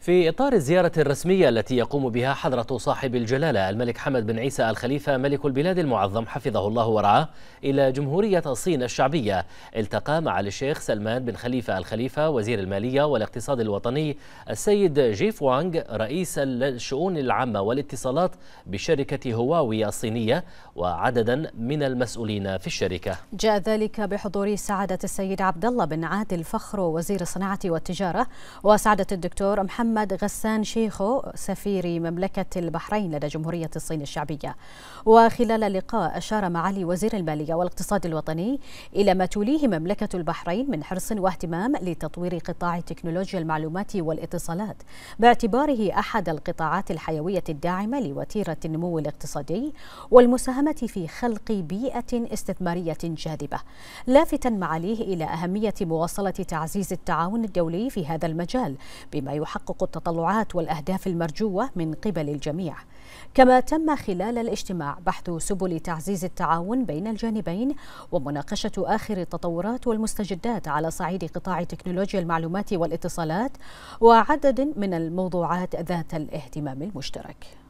في إطار الزيارة الرسمية التي يقوم بها حضرة صاحب الجلالة الملك حمد بن عيسى الخليفة ملك البلاد المعظم حفظه الله ورعاه إلى جمهورية الصين الشعبية التقى مع الشيخ سلمان بن خليفة الخليفة وزير المالية والاقتصاد الوطني السيد جيف وانغ رئيس الشؤون العامة والاتصالات بشركة هواوي الصينية وعددا من المسؤولين في الشركة جاء ذلك بحضور سعادة السيد عبد الله بن عادل فخرو وزير الصناعة والتجارة وسعادة الدكتور محمد محمد غسان شيخو سفير مملكة البحرين لدى جمهورية الصين الشعبية وخلال اللقاء أشار معالي وزير المالية والاقتصاد الوطني إلى ما توليه مملكة البحرين من حرص واهتمام لتطوير قطاع تكنولوجيا المعلومات والاتصالات باعتباره أحد القطاعات الحيوية الداعمة لوتيرة النمو الاقتصادي والمساهمة في خلق بيئة استثمارية جاذبة لافتا معاليه إلى أهمية مواصلة تعزيز التعاون الدولي في هذا المجال بما يحقق تحقق التطلعات والأهداف المرجوة من قبل الجميع كما تم خلال الاجتماع بحث سبل تعزيز التعاون بين الجانبين ومناقشة آخر التطورات والمستجدات على صعيد قطاع تكنولوجيا المعلومات والاتصالات وعدد من الموضوعات ذات الاهتمام المشترك